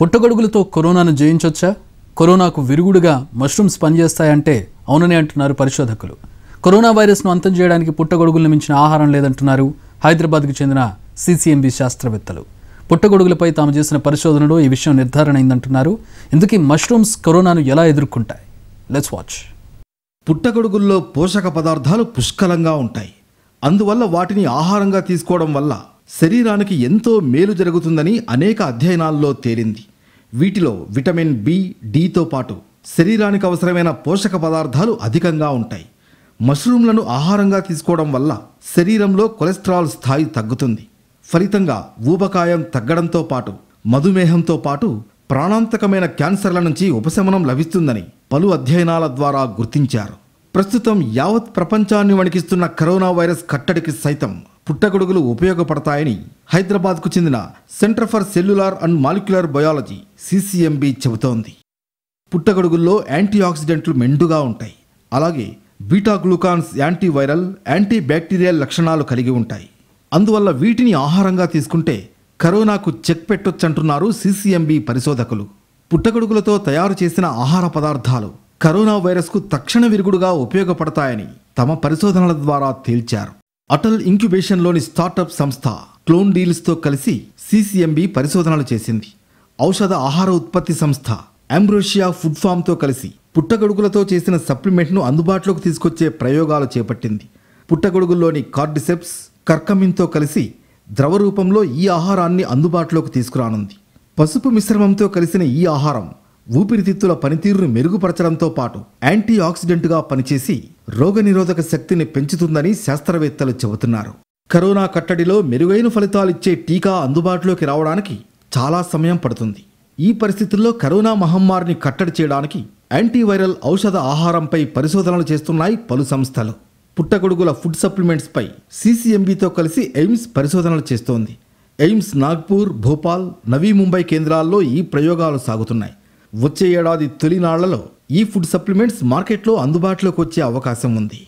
పుట్టగొడుగులతో కరోనాను జయించొచ్చా కరోనాకు విరుగుడుగా మష్రూమ్స్ పనిచేస్తాయంటే అవుననే అంటున్నారు పరిశోధకులు కరోనా వైరస్ను అంతం చేయడానికి పుట్టగొడుగులను మించిన ఆహారం లేదంటున్నారు హైదరాబాద్కు చెందిన సిసిఎంబి శాస్త్రవేత్తలు పుట్టగొడుగులపై తాము చేసిన పరిశోధనలో ఈ విషయం నిర్ధారణ అయిందంటున్నారు ఇందుకే మష్రూమ్స్ కరోనాను ఎలా ఎదుర్కొంటాయి లెట్స్ వాచ్ పుట్టగొడుగుల్లో పోషక పదార్థాలు పుష్కలంగా ఉంటాయి అందువల్ల వాటిని ఆహారంగా తీసుకోవడం వల్ల శరీరానికి ఎంతో మేలు జరుగుతుందని అనేక అధ్యయనాల్లో తేలింది వీటిలో విటమిన్ బి డితో పాటు శరీరానికి అవసరమైన పోషక పదార్థాలు అధికంగా ఉంటాయి మష్రూమ్లను ఆహారంగా తీసుకోవడం వల్ల శరీరంలో కొలెస్ట్రాల్ స్థాయి తగ్గుతుంది ఫలితంగా ఊబకాయం తగ్గడంతో పాటు మధుమేహంతో పాటు ప్రాణాంతకమైన క్యాన్సర్ల నుంచి ఉపశమనం లభిస్తుందని పలు అధ్యయనాల ద్వారా గుర్తించారు ప్రస్తుతం యావత్ ప్రపంచాన్ని వణికిస్తున్న కరోనా వైరస్ కట్టడికి సైతం పుట్టగొడుగులు ఉపయోగపడతాయని హైదరాబాద్కు చెందిన centre for cellular and molecular biology CCMB చెబుతోంది పుట్టగొడుగుల్లో యాంటీ ఆక్సిడెంట్లు మెండుగా ఉంటాయి అలాగే beta glucans antiviral anti bacterial లక్షణాలు కలిగి ఉంటాయి అందువల్ల వీటిని ఆహారంగా తీసుకుంటే కరోనాకు చెక్ పెట్టొచ్చంటున్నారు సిసిఎంబి పరిశోధకులు పుట్టగొడుగులతో తయారు చేసిన ఆహార పదార్థాలు కరోనా వైరస్కు తక్షణ విరుగుడుగా ఉపయోగపడతాయని తమ పరిశోధనల ద్వారా తేల్చారు అటల్ ఇంక్యుబేషన్లోని స్టార్టప్ సంస్థ క్లోన్ డీల్స్తో కలిసి సీసీఎంబీ పరిశోధనలు చేసింది ఔషధ ఆహార ఉత్పత్తి సంస్థ అంబ్రోషియా ఫుడ్ తో కలిసి పుట్టగొడుగులతో చేసిన సప్లిమెంట్ను అందుబాటులోకి తీసుకొచ్చే ప్రయోగాలు చేపట్టింది పుట్టగొడుగుల్లోని కార్డిసెప్స్ కర్కమిన్తో కలిసి ద్రవ రూపంలో ఈ ఆహారాన్ని అందుబాటులోకి తీసుకురానుంది పసుపు మిశ్రమంతో కలిసిన ఈ ఆహారం ఊపిరితిత్తుల పనితీరును మెరుగుపరచడంతో పాటు యాంటీ ఆక్సిడెంట్గా పనిచేసి రోగనిరోధక శక్తిని పెంచుతుందని శాస్త్రవేత్తలు చెబుతున్నారు కరోనా కట్టడిలో మెరుగైన ఫలితాలిచ్చే టీకా అందుబాటులోకి రావడానికి చాలా సమయం పడుతుంది ఈ పరిస్థితుల్లో కరోనా మహమ్మారిని కట్టడి చేయడానికి యాంటీవైరల్ ఔషధ ఆహారంపై పరిశోధనలు చేస్తున్నాయి పలు సంస్థలు పుట్టగొడుగుల ఫుడ్ సప్లిమెంట్స్పై సీసీఎంబీతో కలిసి ఎయిమ్స్ పరిశోధనలు చేస్తోంది ఎయిమ్స్ నాగ్పూర్ భోపాల్ నవీ ముంబై కేంద్రాల్లో ఈ ప్రయోగాలు సాగుతున్నాయి వచ్చే ఏడాది తొలినాళ్లలో ఈ ఫుడ్ సప్లిమెంట్స్ మార్కెట్లో అందుబాటులోకి వచ్చే అవకాశం ఉంది